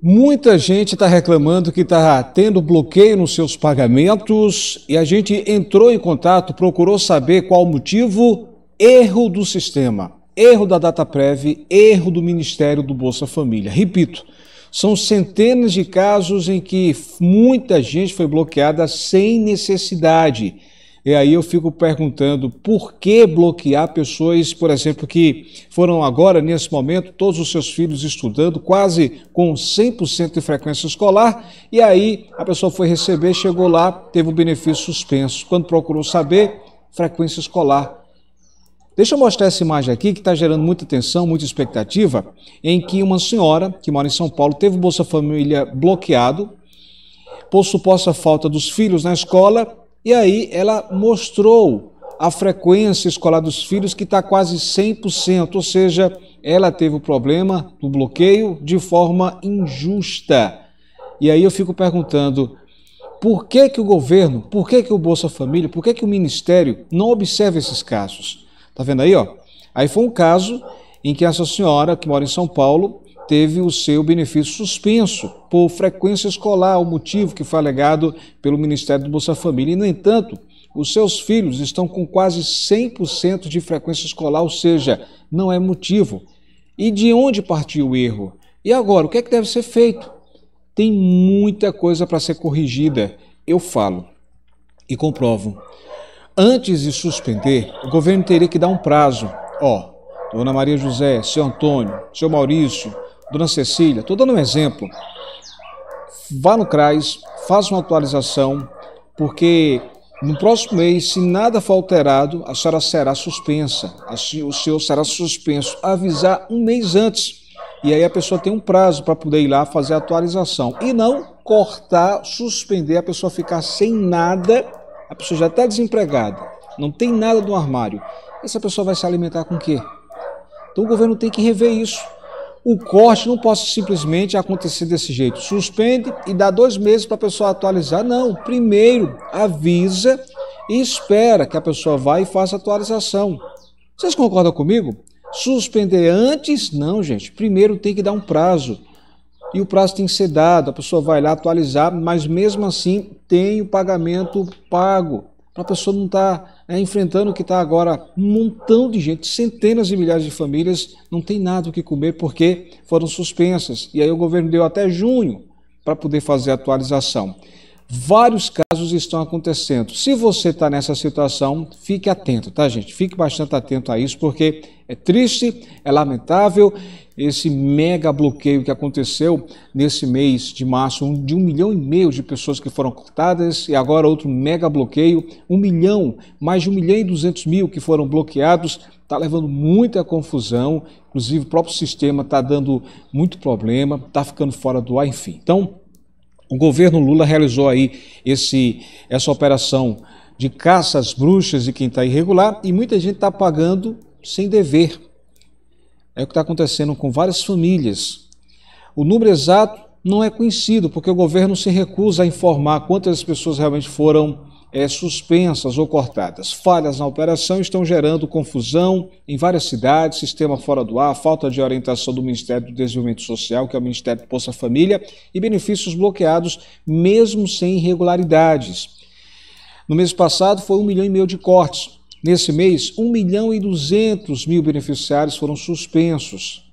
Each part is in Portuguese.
Muita gente está reclamando que está tendo bloqueio nos seus pagamentos e a gente entrou em contato, procurou saber qual o motivo. Erro do sistema, erro da data prévia, erro do Ministério do Bolsa Família. Repito, são centenas de casos em que muita gente foi bloqueada sem necessidade e aí eu fico perguntando por que bloquear pessoas, por exemplo, que foram agora, nesse momento, todos os seus filhos estudando, quase com 100% de frequência escolar, e aí a pessoa foi receber, chegou lá, teve o benefício suspenso. Quando procurou saber, frequência escolar. Deixa eu mostrar essa imagem aqui que está gerando muita atenção, muita expectativa, em que uma senhora que mora em São Paulo teve o Bolsa Família bloqueado por suposta falta dos filhos na escola e aí ela mostrou a frequência escolar dos filhos que está quase 100%, ou seja, ela teve o problema do bloqueio de forma injusta. E aí eu fico perguntando, por que, que o governo, por que, que o Bolsa Família, por que, que o Ministério não observa esses casos? Tá vendo aí, ó? Aí foi um caso em que essa senhora que mora em São Paulo, teve o seu benefício suspenso por frequência escolar, o motivo que foi alegado pelo Ministério do Bolsa Família. E, no entanto, os seus filhos estão com quase 100% de frequência escolar, ou seja, não é motivo. E de onde partiu o erro? E agora, o que é que deve ser feito? Tem muita coisa para ser corrigida. Eu falo e comprovo. Antes de suspender, o governo teria que dar um prazo. Ó, oh, Dona Maria José, seu Antônio, seu Maurício, Dona Cecília, estou dando um exemplo. Vá no CRAS, faça uma atualização, porque no próximo mês, se nada for alterado, a senhora será suspensa, o senhor será suspenso. Avisar um mês antes. E aí a pessoa tem um prazo para poder ir lá fazer a atualização. E não cortar, suspender, a pessoa ficar sem nada. A pessoa já está desempregada, não tem nada no armário. Essa pessoa vai se alimentar com o quê? Então o governo tem que rever isso. O corte não pode simplesmente acontecer desse jeito. Suspende e dá dois meses para a pessoa atualizar. Não, primeiro avisa e espera que a pessoa vá e faça a atualização. Vocês concordam comigo? Suspender antes? Não, gente. Primeiro tem que dar um prazo. E o prazo tem que ser dado, a pessoa vai lá atualizar, mas mesmo assim tem o pagamento pago. a pessoa não está é, enfrentando o que está agora um montão de gente, centenas de milhares de famílias, não tem nada o que comer porque foram suspensas. E aí o governo deu até junho para poder fazer a atualização. Vários casos estão acontecendo. Se você está nessa situação, fique atento, tá, gente? Fique bastante atento a isso, porque é triste, é lamentável esse mega bloqueio que aconteceu nesse mês de março, de um milhão e meio de pessoas que foram cortadas e agora outro mega bloqueio, um milhão, mais de um milhão e duzentos mil que foram bloqueados, está levando muita confusão, inclusive o próprio sistema está dando muito problema, está ficando fora do ar, enfim. Então, o governo Lula realizou aí esse, essa operação de caça às bruxas e quem está irregular e muita gente está pagando sem dever. É o que está acontecendo com várias famílias. O número exato não é conhecido, porque o governo se recusa a informar quantas pessoas realmente foram é, suspensas ou cortadas. Falhas na operação estão gerando confusão em várias cidades, sistema fora do ar, falta de orientação do Ministério do Desenvolvimento Social, que é o Ministério do Bolsa Família, e benefícios bloqueados, mesmo sem irregularidades. No mês passado, foi um milhão e meio de cortes. Nesse mês, 1 milhão e 200 mil beneficiários foram suspensos.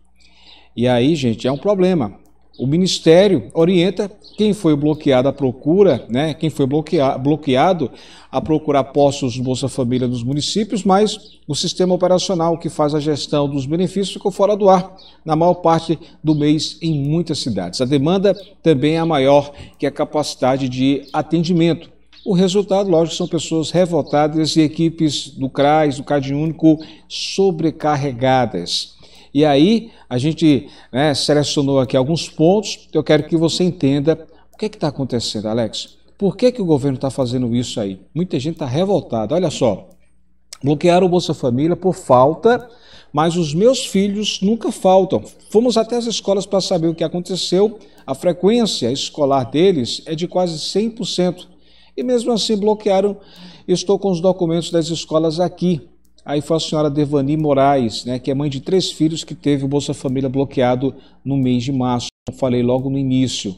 E aí, gente, é um problema. O Ministério orienta quem foi bloqueado a procura, né, quem foi bloqueado, bloqueado a procurar postos do Bolsa Família nos municípios, mas o sistema operacional que faz a gestão dos benefícios ficou fora do ar na maior parte do mês em muitas cidades. A demanda também é maior que a capacidade de atendimento. O resultado, lógico, são pessoas revoltadas e equipes do CRAS, do Cade Único, sobrecarregadas. E aí a gente né, selecionou aqui alguns pontos eu quero que você entenda o que é está acontecendo, Alex. Por que, que o governo está fazendo isso aí? Muita gente está revoltada. Olha só, bloquearam o Bolsa Família por falta, mas os meus filhos nunca faltam. Fomos até as escolas para saber o que aconteceu. A frequência escolar deles é de quase 100%. E mesmo assim bloquearam. Estou com os documentos das escolas aqui. Aí foi a senhora Devani Moraes, né, que é mãe de três filhos que teve o Bolsa Família bloqueado no mês de março. Falei logo no início.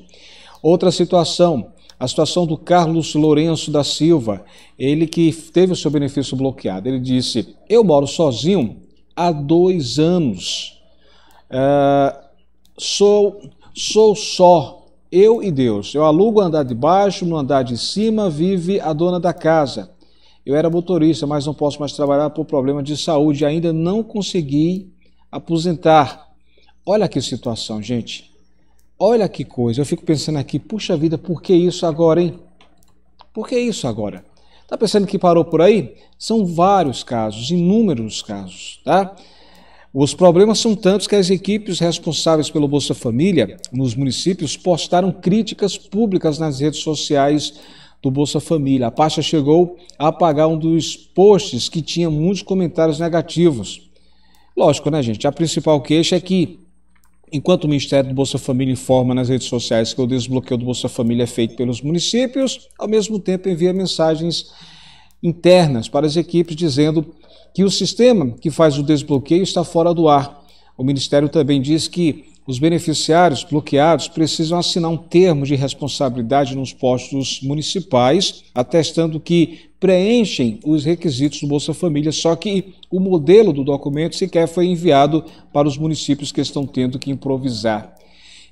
Outra situação, a situação do Carlos Lourenço da Silva, ele que teve o seu benefício bloqueado. Ele disse: Eu moro sozinho há dois anos. Uh, sou, sou só eu e Deus. Eu alugo andar de baixo, no andar de cima vive a dona da casa. Eu era motorista, mas não posso mais trabalhar por problema de saúde. Ainda não consegui aposentar. Olha que situação, gente. Olha que coisa. Eu fico pensando aqui, puxa vida, por que isso agora, hein? Por que isso agora? Tá pensando que parou por aí? São vários casos, inúmeros casos, tá? Os problemas são tantos que as equipes responsáveis pelo Bolsa Família nos municípios postaram críticas públicas nas redes sociais do Bolsa Família. A pasta chegou a apagar um dos posts que tinha muitos comentários negativos. Lógico, né, gente? A principal queixa é que, enquanto o Ministério do Bolsa Família informa nas redes sociais que o desbloqueio do Bolsa Família é feito pelos municípios, ao mesmo tempo envia mensagens internas para as equipes dizendo que o sistema que faz o desbloqueio está fora do ar. O Ministério também diz que os beneficiários bloqueados precisam assinar um termo de responsabilidade nos postos municipais, atestando que preenchem os requisitos do Bolsa Família, só que o modelo do documento sequer foi enviado para os municípios que estão tendo que improvisar.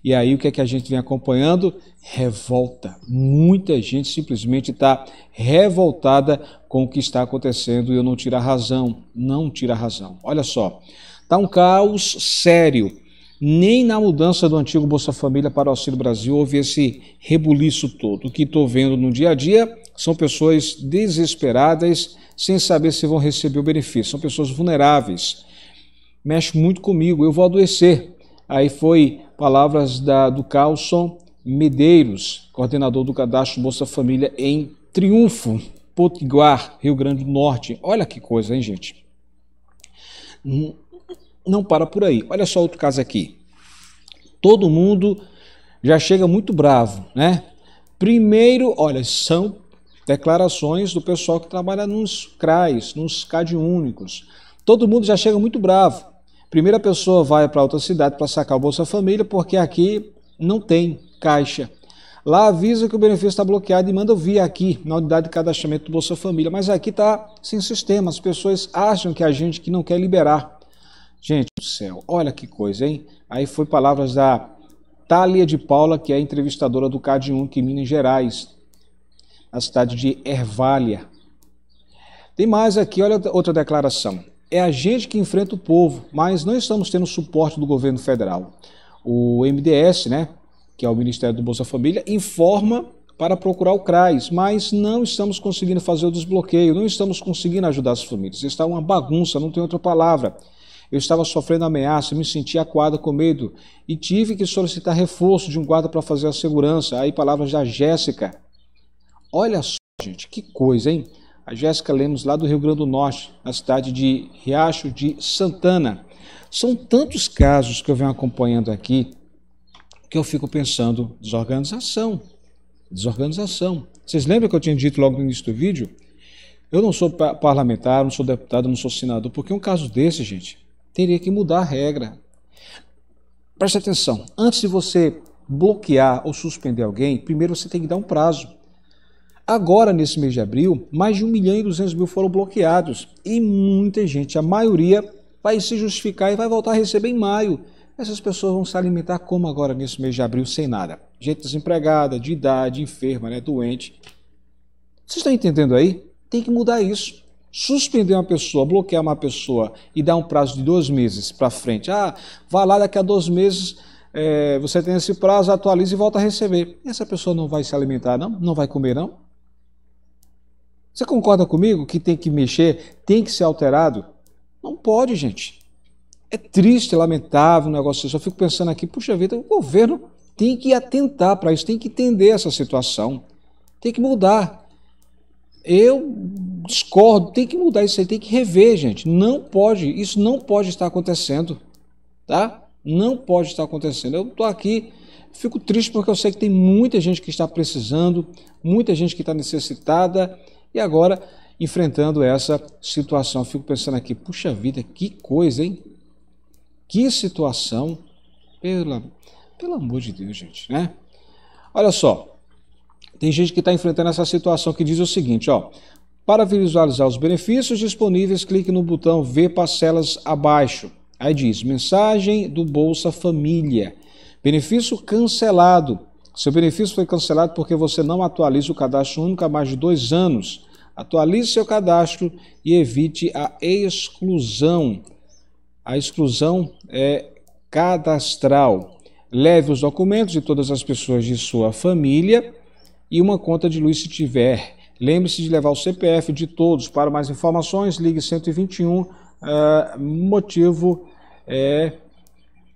E aí o que é que a gente vem acompanhando? Revolta. Muita gente simplesmente está revoltada com o que está acontecendo e eu não tiro a razão. Não tira a razão. Olha só, está um caos sério nem na mudança do antigo Bolsa Família para o Auxílio Brasil houve esse rebuliço todo. O que estou vendo no dia a dia são pessoas desesperadas, sem saber se vão receber o benefício. São pessoas vulneráveis. Mexe muito comigo, eu vou adoecer. Aí foi palavras da, do Carlson Medeiros, coordenador do cadastro Bolsa Família em Triunfo, Potiguar, Rio Grande do Norte. Olha que coisa, hein, gente? não para por aí. Olha só outro caso aqui. Todo mundo já chega muito bravo, né? Primeiro, olha, são declarações do pessoal que trabalha nos CRAs, nos CAD únicos. Todo mundo já chega muito bravo. Primeira pessoa vai para outra cidade para sacar o Bolsa Família, porque aqui não tem caixa. Lá avisa que o benefício está bloqueado e manda vir aqui na unidade de cadastramento do Bolsa Família. Mas aqui está sem sistema. As pessoas acham que a gente que não quer liberar. Gente do céu, olha que coisa, hein? Aí foi palavras da Tália de Paula, que é entrevistadora do CAD 1 aqui em Minas Gerais, a cidade de Ervalha. Tem mais aqui, olha outra declaração. É a gente que enfrenta o povo, mas não estamos tendo suporte do governo federal. O MDS, né, que é o Ministério do Bolsa Família, informa para procurar o CRAS, mas não estamos conseguindo fazer o desbloqueio, não estamos conseguindo ajudar as famílias. Está uma bagunça, não tem outra palavra. Eu estava sofrendo ameaça, me sentia acuado com medo e tive que solicitar reforço de um guarda para fazer a segurança. Aí, palavras da Jéssica. Olha só, gente, que coisa, hein? A Jéssica Lemos, lá do Rio Grande do Norte, na cidade de Riacho de Santana. São tantos casos que eu venho acompanhando aqui que eu fico pensando: desorganização. Desorganização. Vocês lembram que eu tinha dito logo no início do vídeo? Eu não sou parlamentar, não sou deputado, não sou senador, porque um caso desse, gente, teria que mudar a regra. Preste atenção, antes de você bloquear ou suspender alguém, primeiro você tem que dar um prazo. Agora, nesse mês de abril, mais de 1 milhão e 200 mil foram bloqueados. E muita gente, a maioria, vai se justificar e vai voltar a receber em maio. Essas pessoas vão se alimentar como agora, nesse mês de abril, sem nada? Gente desempregada, de idade, enferma, né, doente. Vocês estão entendendo aí? Tem que mudar isso suspender uma pessoa, bloquear uma pessoa e dar um prazo de dois meses para frente, ah, vai lá daqui a dois meses, é, você tem esse prazo, atualiza e volta a receber. Essa pessoa não vai se alimentar, não? Não vai comer, não? Você concorda comigo que tem que mexer, tem que ser alterado? Não pode, gente. É triste, é lamentável o negócio. Eu só fico pensando aqui, puxa vida, o governo tem que atentar para isso, tem que entender essa situação, tem que mudar. Eu discordo, tem que mudar isso aí, tem que rever, gente. Não pode, isso não pode estar acontecendo, tá? Não pode estar acontecendo. Eu estou aqui, fico triste porque eu sei que tem muita gente que está precisando, muita gente que está necessitada e agora enfrentando essa situação. Eu fico pensando aqui, puxa vida, que coisa, hein? Que situação, pela, pelo amor de Deus, gente, né? Olha só, tem gente que está enfrentando essa situação que diz o seguinte, ó. Para visualizar os benefícios disponíveis, clique no botão Ver Parcelas abaixo. Aí diz: Mensagem do Bolsa Família. Benefício cancelado. Seu benefício foi cancelado porque você não atualiza o cadastro único há mais de dois anos. Atualize seu cadastro e evite a exclusão. A exclusão é cadastral. Leve os documentos de todas as pessoas de sua família e uma conta de luz se tiver. Lembre-se de levar o CPF de todos. Para mais informações, ligue 121. Uh, ah, motivo é,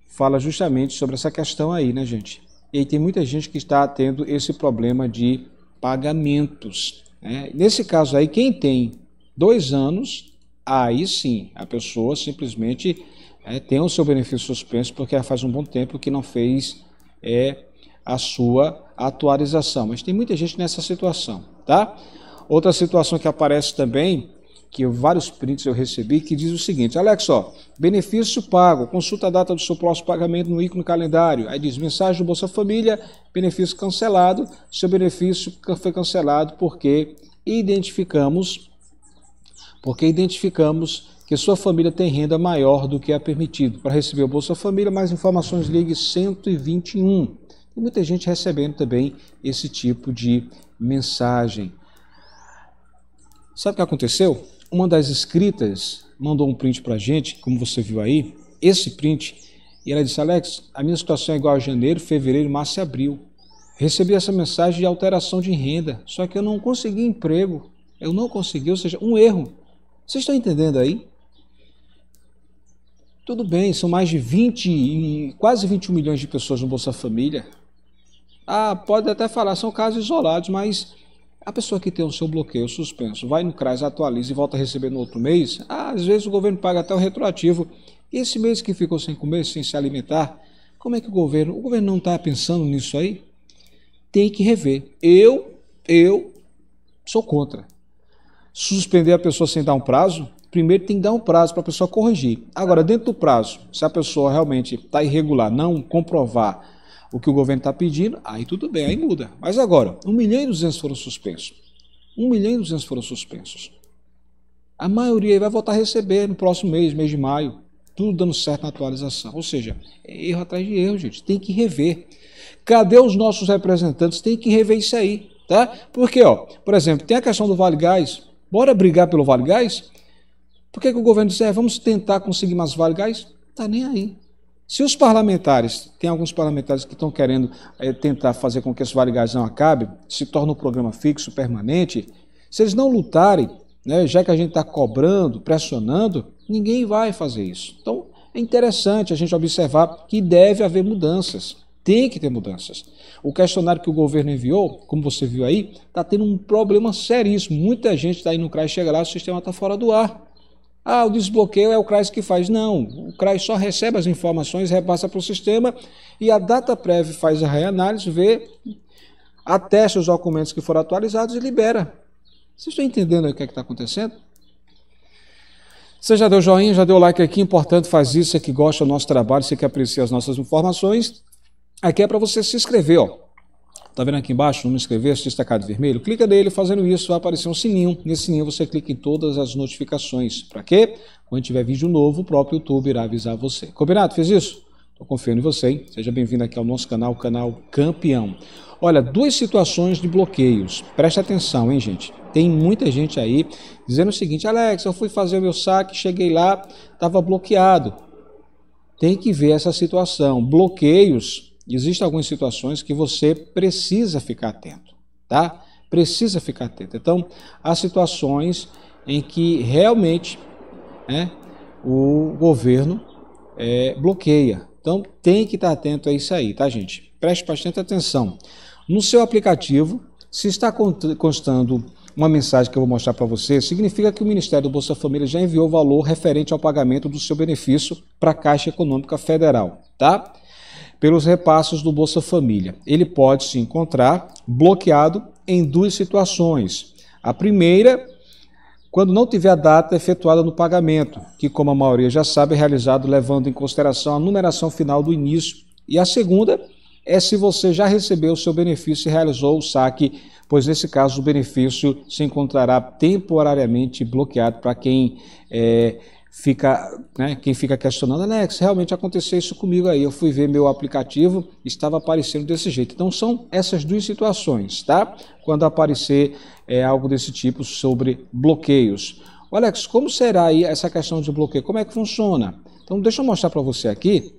fala justamente sobre essa questão aí, né, gente? E tem muita gente que está tendo esse problema de pagamentos. Né? Nesse caso aí, quem tem dois anos, aí sim, a pessoa simplesmente é, tem o seu benefício suspenso porque ela faz um bom tempo que não fez é, a sua atualização. Mas tem muita gente nessa situação, tá? Outra situação que aparece também, que vários prints eu recebi, que diz o seguinte: Alex, ó, benefício pago, consulta a data do seu próximo pagamento no ícone calendário. Aí diz mensagem do Bolsa Família, benefício cancelado. Seu benefício foi cancelado porque identificamos, porque identificamos que sua família tem renda maior do que é permitido. Para receber o Bolsa Família, mais informações ligue 121 e muita gente recebendo também esse tipo de mensagem. Sabe o que aconteceu? Uma das escritas mandou um print para a gente, como você viu aí, esse print, e ela disse: Alex, a minha situação é igual a janeiro, fevereiro, março e abril. Recebi essa mensagem de alteração de renda, só que eu não consegui emprego. Eu não consegui, ou seja, um erro. Vocês estão entendendo aí? Tudo bem, são mais de 20, quase 21 milhões de pessoas no Bolsa Família. Ah, pode até falar, são casos isolados, mas a pessoa que tem o seu bloqueio suspenso vai no CRAS, atualiza e volta a receber no outro mês, ah, às vezes o governo paga até o retroativo. E esse mês que ficou sem comer, sem se alimentar, como é que o governo, o governo não está pensando nisso aí? Tem que rever. Eu, eu sou contra. Suspender a pessoa sem dar um prazo, primeiro tem que dar um prazo para a pessoa corrigir. Agora, dentro do prazo, se a pessoa realmente está irregular, não comprovar o que o governo está pedindo, aí tudo bem, aí muda. Mas agora, 1 milhão e 200 foram suspensos. 1 milhão e 200 foram suspensos. A maioria vai voltar a receber no próximo mês, mês de maio. Tudo dando certo na atualização. Ou seja, é erro atrás de erro, gente. Tem que rever. Cadê os nossos representantes? Tem que rever isso aí. Tá? Porque, ó, por exemplo, tem a questão do Vale Gás. Bora brigar pelo Vale Gás? Por que, que o governo disse, é, vamos tentar conseguir mais Vale Gás? Tá nem aí. Se os parlamentares, tem alguns parlamentares que estão querendo é, tentar fazer com que esse Vale Gás não acabe, se torne um programa fixo, permanente, se eles não lutarem, né, já que a gente está cobrando, pressionando, ninguém vai fazer isso. Então, é interessante a gente observar que deve haver mudanças. Tem que ter mudanças. O questionário que o governo enviou, como você viu aí, está tendo um problema seríssimo. Muita gente está indo no CRAS, chega lá, o sistema está fora do ar. Ah, o desbloqueio é o CRAS que faz. Não, o CRAS só recebe as informações, repassa para o sistema e a Data Prévia faz a reanálise, vê, atesta os documentos que foram atualizados e libera. Vocês estão entendendo o que é está acontecendo? Você já deu joinha, já deu like aqui, importante faz isso, você que gosta do nosso trabalho, você que aprecia as nossas informações. Aqui é para você se inscrever, ó. Está vendo aqui embaixo, não inscrever-se, destacado vermelho? Clica nele, fazendo isso vai aparecer um sininho. Nesse sininho você clica em todas as notificações. Para quê? Quando tiver vídeo novo, o próprio YouTube irá avisar você. Combinado? Fez isso? Estou confiando em você. Hein? Seja bem-vindo aqui ao nosso canal, canal Campeão. Olha, duas situações de bloqueios. Presta atenção, hein, gente? Tem muita gente aí dizendo o seguinte: Alex, eu fui fazer o meu saque, cheguei lá, estava bloqueado. Tem que ver essa situação. Bloqueios existem algumas situações que você precisa ficar atento, tá? Precisa ficar atento. Então, há situações em que realmente né, o governo é, bloqueia. Então, tem que estar atento a isso aí, tá, gente? Preste bastante atenção. No seu aplicativo, se está constando uma mensagem que eu vou mostrar para você, significa que o Ministério do Bolsa Família já enviou o valor referente ao pagamento do seu benefício para a Caixa Econômica Federal, tá? pelos repassos do Bolsa Família. Ele pode se encontrar bloqueado em duas situações. A primeira, quando não tiver a data efetuada no pagamento, que, como a maioria já sabe, é realizado levando em consideração a numeração final do início. E a segunda é se você já recebeu o seu benefício e realizou o saque, pois nesse caso o benefício se encontrará temporariamente bloqueado para quem é, fica, né, quem fica questionando, Alex, realmente aconteceu isso comigo aí. Eu fui ver meu aplicativo, estava aparecendo desse jeito. Então são essas duas situações, tá? Quando aparecer é, algo desse tipo sobre bloqueios. O Alex, como será aí essa questão de bloqueio? Como é que funciona? Então deixa eu mostrar para você aqui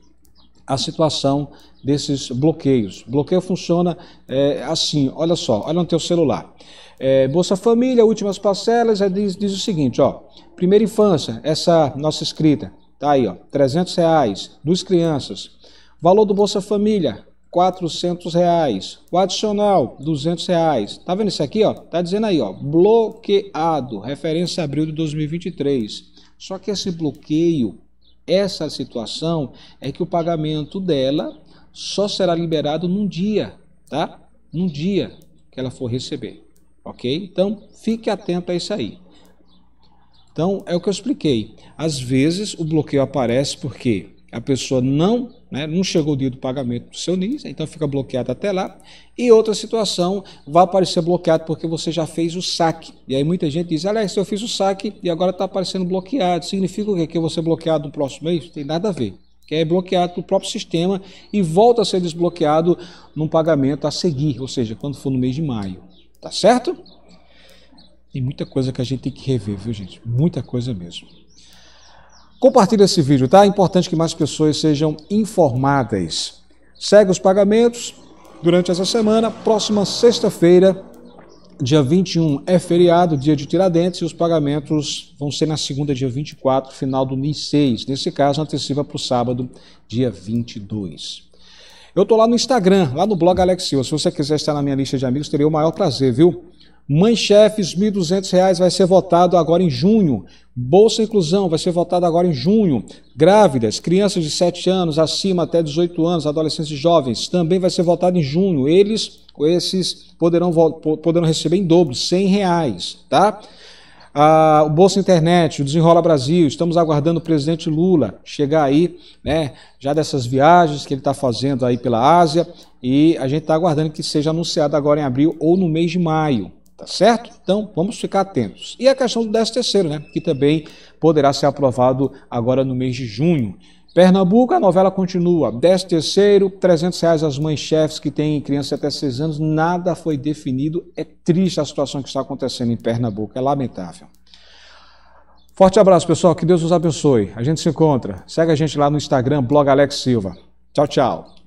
a situação desses bloqueios. Bloqueio funciona é, assim, olha só, olha no teu celular. É, Bolsa Família, últimas parcelas, é, diz, diz o seguinte, ó. Primeira infância, essa nossa escrita, tá aí, ó, 300 reais, duas crianças. Valor do Bolsa Família, 400 reais. O adicional, 200 reais. Tá vendo isso aqui, ó? Tá dizendo aí, ó, bloqueado, referência abril de 2023. Só que esse bloqueio, essa situação, é que o pagamento dela só será liberado num dia, tá? Num dia que ela for receber. Ok? Então, fique atento a isso aí. Então, é o que eu expliquei. Às vezes, o bloqueio aparece porque a pessoa não, né, não chegou o dia do pagamento do seu NIS, então fica bloqueado até lá. E outra situação, vai aparecer bloqueado porque você já fez o saque. E aí muita gente diz, Alex, eu fiz o saque e agora está aparecendo bloqueado. Significa o quê? Que eu vou ser bloqueado no próximo mês? tem nada a ver. Que é bloqueado pelo próprio sistema e volta a ser desbloqueado num pagamento a seguir, ou seja, quando for no mês de maio. Tá certo? Tem muita coisa que a gente tem que rever, viu, gente? Muita coisa mesmo. Compartilhe esse vídeo, tá? É importante que mais pessoas sejam informadas. Segue os pagamentos durante essa semana. Próxima sexta-feira, dia 21, é feriado, dia de Tiradentes, e os pagamentos vão ser na segunda, dia 24, final do mês 6. Nesse caso, antecipa para o sábado, dia 22. Eu estou lá no Instagram, lá no blog Alex Silva. Se você quiser estar na minha lista de amigos, teria o maior prazer, viu? Mãe Chefes, R$ 1.200 vai ser votado agora em junho. Bolsa Inclusão vai ser votada agora em junho. Grávidas, crianças de 7 anos acima até 18 anos, adolescentes e jovens, também vai ser votado em junho. Eles, esses, poderão, poderão receber em dobro, R$ 100, tá? Ah, o Bolsa Internet, o Desenrola Brasil, estamos aguardando o presidente Lula chegar aí, né, já dessas viagens que ele está fazendo aí pela Ásia, e a gente está aguardando que seja anunciado agora em abril ou no mês de maio, tá certo? Então, vamos ficar atentos. E a questão do 13 terceiro, né, que também poderá ser aprovado agora no mês de junho. Pernambuco, a novela continua. 10 terceiro, 300 reais às mães chefes que têm crianças até 6 anos. Nada foi definido. É triste a situação que está acontecendo em Pernambuco. É lamentável. Forte abraço, pessoal. Que Deus os abençoe. A gente se encontra. Segue a gente lá no Instagram, blog Alex Silva. Tchau, tchau.